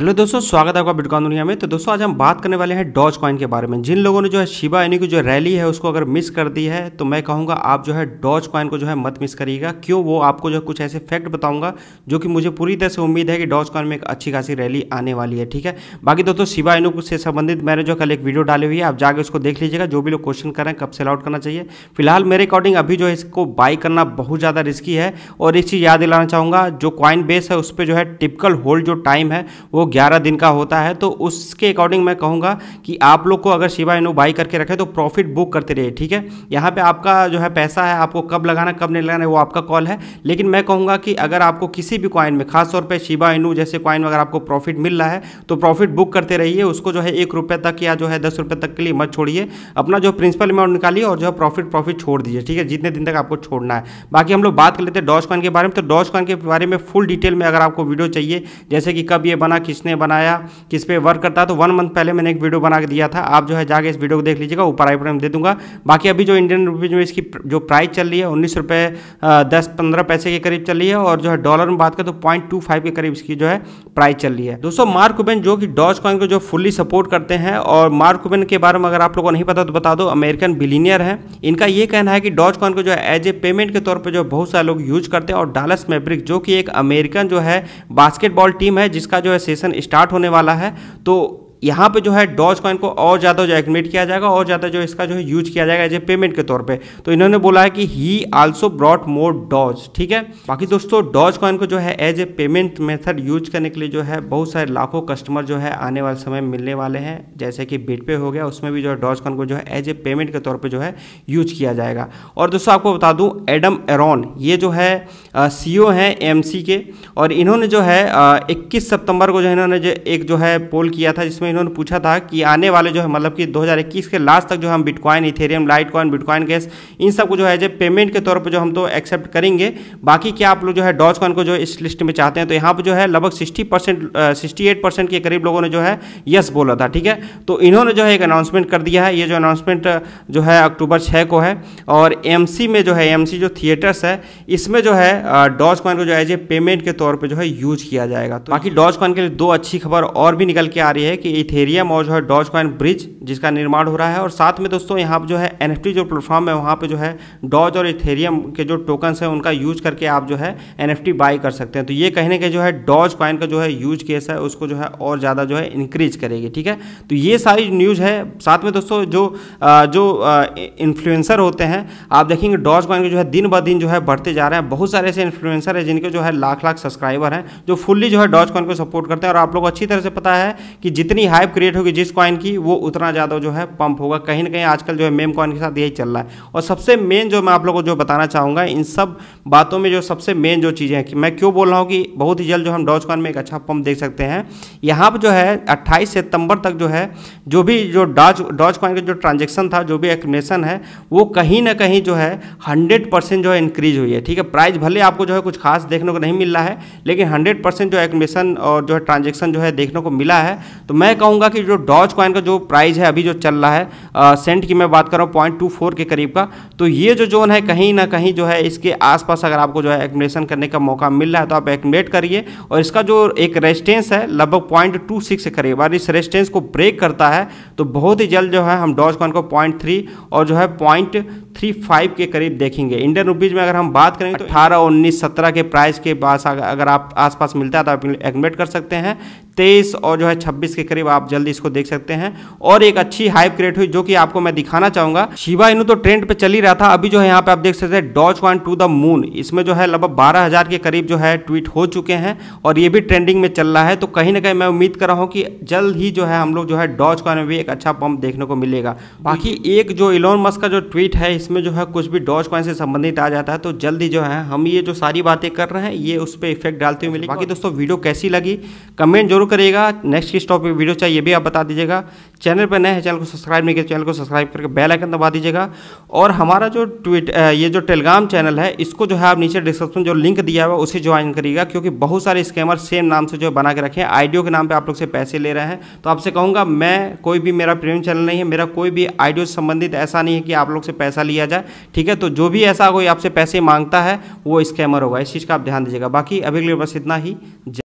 hello दोस्तों स्वागत है आपका बिटकॉइन दुनिया में तो दोस्तों आज हम बात करने वाले हैं डॉज कॉइन के बारे में जिन लोगों ने जो है शिबा यानी की जो रैली है उसको अगर मिस कर दी है तो मैं कहूँगा आप जो है डॉज कॉइन को जो है मत मिस करिएगा क्यों वो आपको जो कुछ ऐसे फैक्ट बताऊंगा जो कि मुझे पूरी तरह से उम्मीद है कि डॉज कॉइन में एक अच्छी खासी रैली आने वाली है ठीक है बाकी दोस्तों शिबा इनू से संबंधित मैंने जो कल एक वीडियो डाली हुई है आप जाकर उसको देख लीजिएगा जो भी लोग क्वेश्चन करें कब सेल आउट करना चाहिए फिलहाल मेरे अकॉर्डिंग अभी जो है इसको बाई करना बहुत ज़्यादा रिस्की है और एक चीज़ याद दिलाना चाहूँगा जो कॉइन बेस है उस पर जो है टिपिकल होल्ड जो टाइम है वो ग्यारह दिन का होता है तो उसके अकॉर्डिंग मैं कहूँगा कि आप लोग को अगर शिवा इनो बाई करके रखें तो प्रॉफिट बुक करते रहिए ठीक है यहाँ पर आपका जो है पैसा है आपको कब लगाना कब नहीं लगाना वो आपका कॉल है लेकिन मैं कहूँगा कि अगर आपको किसी भी कॉइन में खासतौर पर शिवा इनू जैसे कॉइन में अगर आपको प्रॉफिट मिल रहा है तो प्रॉफिट बुक करते रहिए उसको जो है एक रुपये तक या जो है दस रुपये तक के लिए मत छोड़िए अपना जो प्रिंसिपल अमाउंट निकालिए और जो है प्रॉफिट प्रॉफिट छोड़ दीजिए ठीक है जितने दिन तक आपको छोड़ना है बाकी हम लोग बात कर लेते हैं डॉज कॉइन के बारे में तो डॉज कॉइन के बारे में फुल डिटेल में अगर आपको वीडियो चाहिए जैसे कि कब ये बना किस किसने बनाया किस पे वर्क करता है तो वन मंथ पहले मैंने एक वीडियो बना के दिया था आप जो है जाके इस वीडियो को देख लीजिएगा ऊपर आई प्रेम दे दूंगा बाकी अभी जो इंडियन रुपीज़ में इसकी जो प्राइस चल रही है उन्नीस रुपये दस पंद्रह पैसे के करीब चल रही है और जो है डॉलर में बात करें तो पॉइंट के करीब इसकी जो है प्राइस चल रही है दोस्तों मार्क कुबेन जो कि डॉज कॉइन को जो फुल्ली सपोर्ट करते हैं और मार्क कुबेन के बारे में अगर आप लोगों को नहीं पता तो बता दो अमेरिकन बिलीनियर है इनका यह कहना है कि डॉज कॉइन को जो है एज ए पेमेंट के तौर पर जो बहुत सारे लोग यूज करते हैं और डालस मेब्रिक जो कि एक अमेरिकन जो है बास्केटबॉल टीम है जिसका जो है सेशन सेशन स्टार्ट होने वाला है तो यहाँ पे जो है डॉज कॉइन को और ज़्यादा जो एग्रीमेट किया जाएगा और ज़्यादा जो इसका जो है यूज किया जाएगा एज ए पेमेंट के तौर पे तो इन्होंने बोला है कि he also broad more Doge ठीक है बाकी दोस्तों डॉज कॉइन को जो है as a payment method use करने के लिए जो है बहुत सारे लाखों कस्टमर जो है आने वाले समय मिलने वाले हैं जैसे कि बिट पे हो गया उसमें भी जो है डॉज कॉइन को जो है एज ए पेमेंट के तौर पर जो है यूज किया जाएगा और दोस्तों आपको बता दूँ एडम एरॉन ये जो है सी ओ हैं एम के और इन्होंने जो है इक्कीस सितंबर को जो है इन्होंने एक जो है पोल किया था जिसमें इन्होंने पूछा था कि आने वाले जो है मतलब कि 2021 के लास्ट तक जो हम Bitcoin Ethereum Litecoin Bitcoin gas इन सब को जो है जो पेमेंट के तौर पर जो हम तो एक्सेप्ट करेंगे बाकी क्या आप लोग जो है डॉज कॉइन को जो इस लिस्ट में चाहते हैं तो यहाँ पर जो है लगभग सिक्सटी परसेंट के करीब लोगों ने जो है यस बोला था ठीक है तो इन्होंने जो है एक अनाउंसमेंट कर दिया है ये जो अनाउंसमेंट जो है अक्टूबर छः को है और एम में जो है एम जो थिएटर्स है इसमें जो है डॉज कॉइन को जो है जो पेमेंट के तौर पर जो है यूज किया जाएगा तो बाकी डॉज कॉइन के लिए दो अच्छी खबर और भी निकल के आ रही है कि इथेरियम और जो है डॉज कॉइन ब्रिज जिसका निर्माण हो रहा है और साथ में दोस्तों यहाँ पर जो है एन जो प्लेटफॉर्म है वहाँ पर जो है डॉज और इथेरियम के जो टोकन्स हैं उनका यूज करके आप जो है एन बाई कर सकते हैं तो ये कहने के जो है डॉज कॉइन का जो है यूज केस है उसको जो है और ज़्यादा जो है इंक्रीज करेगी ठीक है तो ये सारी न्यूज़ है साथ में दोस्तों जो जो इन्फ्लुएंसर होते हैं आप देखेंगे डॉज कॉइन के जो है दिन ब दिन जो है बढ़ते जा रहे हैं बहुत सारे ऐसे इन्फ्लुएंसर हैं जिनके जो है लाख लाख सब्सक्राइबर हैं जो फुल्ली जो है डॉज कॉइन को सपोर्ट करते हैं और आप लोग अच्छी तरह से पता है कि जितनी हाइप क्रिएट होगी जिस कॉइन की वो उतना ज़्यादा जो है पंप होगा कहीं ना कहीं आजकल जो है मेम कॉइन के साथ यही चल रहा है और सबसे मेन जो मैं आप लोगों को जो बताना चाहूँगा इन सब बातों में जो सबसे मेन जो चीज़ें हैं कि मैं क्यों बोल रहा हूँ कि बहुत ही जल्द जो हम डॉज कॉइन में एक अच्छा पंप देख सकते हैं यहाँ पर जो है अट्ठाईस सितंबर तक जो है जो भी जो डॉज डॉज कॉइन का जो ट्रांजेक्शन था जो भी एक्मेशन है वो कहीं ना कहीं जो है हंड्रेड जो है इंक्रीज हुई है ठीक है प्राइस भले आपको जो है कुछ खास देखने को नहीं मिल रहा है लेकिन हंड्रेड जो एक्मेशन और जो है ट्रांजेक्शन जो है देखने को मिला है तो मैं कहूँगा कि जो डॉज कॉइन का जो प्राइज़ है अभी जो चल रहा है आ, सेंट की मैं बात कर रहा हूँ पॉइंट टू फोर के करीब का तो ये जो जोन है कहीं ना कहीं जो है इसके आसपास अगर आपको जो है एकोमोडेशन करने का मौका मिल रहा है तो आप एकोमोडेट करिए और इसका जो एक रेजिस्टेंस है लगभग पॉइंट टू सिक्स के करीब और इस रेजिस्टेंस को ब्रेक करता है तो बहुत ही जल्द जो है हम डॉज कॉन को पॉइंट थ्री और जो है पॉइंट थ्री फाइव के करीब देखेंगे इंडियन रुपीज़ में अगर हम बात करेंगे तो अठारह उन्नीस सत्रह के प्राइस के पास अगर आप आसपास मिलता है तो आप एडमिट कर सकते हैं तेईस और जो है छब्बीस के करीब आप जल्दी इसको देख सकते हैं और एक अच्छी हाइप क्रिएट हुई जो कि आपको मैं दिखाना चाहूंगा शिवा इनू तो ट्रेंड पे चल ही रहा था अभी जो है यहाँ पे आप देख सकते हैं डॉच वन टू द मून इसमें जो है लगभग बारह हजार के करीब जो है ट्वीट हो चुके हैं और ये भी ट्रेंडिंग में चल रहा है तो कहीं ना कहीं मैं उम्मीद कर रहा हूँ कि जल्द ही जो है हम लोग जो है डॉच वन में भी एक अच्छा पंप देखने को मिलेगा बाकी एक जो इलोन मस्क का जो ट्वीट है इसमें जो है कुछ भी डॉज कॉइन से संबंधित आ जाता है तो जल्दी जो है हम ये जो सारी बातें कर रहे हैं ये उस पर इफेक्ट डालते हुए मिलेगी बाकी दोस्तों वीडियो कैसी लगी कमेंट जरूर करिएगा नेक्स्ट किस टॉपिक वीडियो चाहिए भी आप बता दीजिएगा चैनल पर नए हैं चैनल को सब्सक्राइब नहीं किया चैनल को सब्सक्राइब करके बेल आइकन दबा दीजिएगा और हमारा जो ट्विट ये जो टेलीग्राम चैनल है इसको जो है आप नीचे डिस्क्रिप्शन जो लिंक दिया हुआ उसे ज्वाइन करिएगा क्योंकि बहुत सारे स्कैमर सेम नाम से जो बना के रखे हैं आइडियो के नाम पर आप लोग से पैसे ले रहे हैं तो आपसे कहूँगा मैं कोई भी मेरा प्रीमियम चैनल नहीं है मेरा कोई भी आइडियो संबंधित ऐसा नहीं है कि आप लोग से पैसा लिया लिया जाए ठीक है तो जो भी ऐसा कोई आपसे पैसे मांगता है वो स्कैमर होगा इस चीज़ का आप ध्यान दीजिएगा बाकी अभी के लिए बस इतना ही